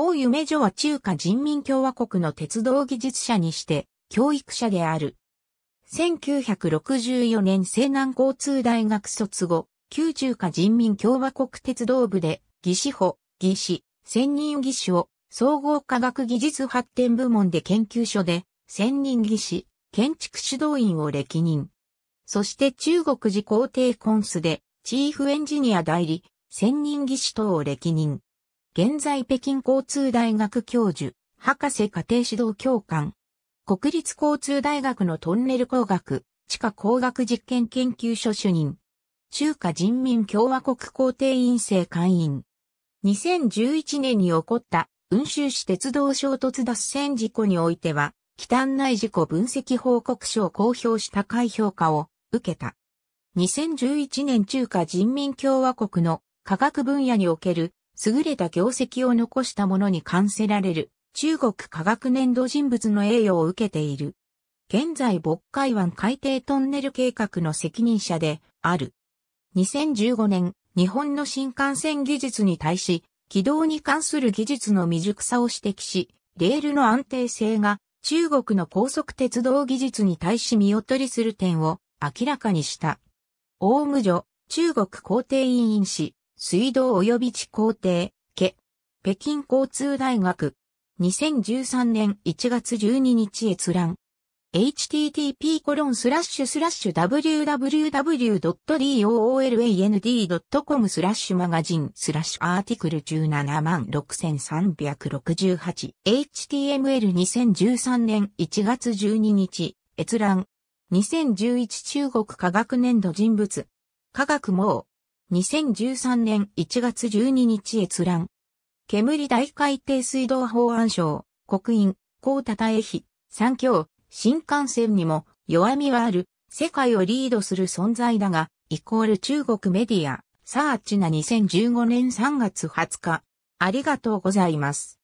大夢女は中華人民共和国の鉄道技術者にして、教育者である。1964年西南交通大学卒後、旧中華人民共和国鉄道部で、技師補、技師、専任技師を、総合科学技術発展部門で研究所で、専任技師、建築指導員を歴任。そして中国自皇帝コンスで、チーフエンジニア代理、専任技師等を歴任。現在北京交通大学教授、博士家庭指導教官。国立交通大学のトンネル工学、地下工学実験研究所主任。中華人民共和国皇帝院生会員。2011年に起こった、運州市鉄道衝突脱線事故においては、忌憚内事故分析報告書を公表した高い評価を受けた。2011年中華人民共和国の科学分野における優れた業績を残した者に関せられる中国科学年度人物の栄誉を受けている。現在渤海湾海底トンネル計画の責任者である。2015年、日本の新幹線技術に対し、軌道に関する技術の未熟さを指摘し、レールの安定性が中国の高速鉄道技術に対し見劣りする点を明らかにした。大無女、中国皇帝委員氏、水道及び地工程、家、北京交通大学、2013年1月12日閲覧。http コロンスラッシュスラッシュ www.doolland.com スラッシュマガジンスラッシュアーティクル17万 6368html2013 年1月12日閲覧2011中国科学年度人物科学網2013年1月12日閲覧。煙大海底水道法案省、国印、高田栄比、三強、新幹線にも弱みはある、世界をリードする存在だが、イコール中国メディア、サーチな2015年3月20日。ありがとうございます。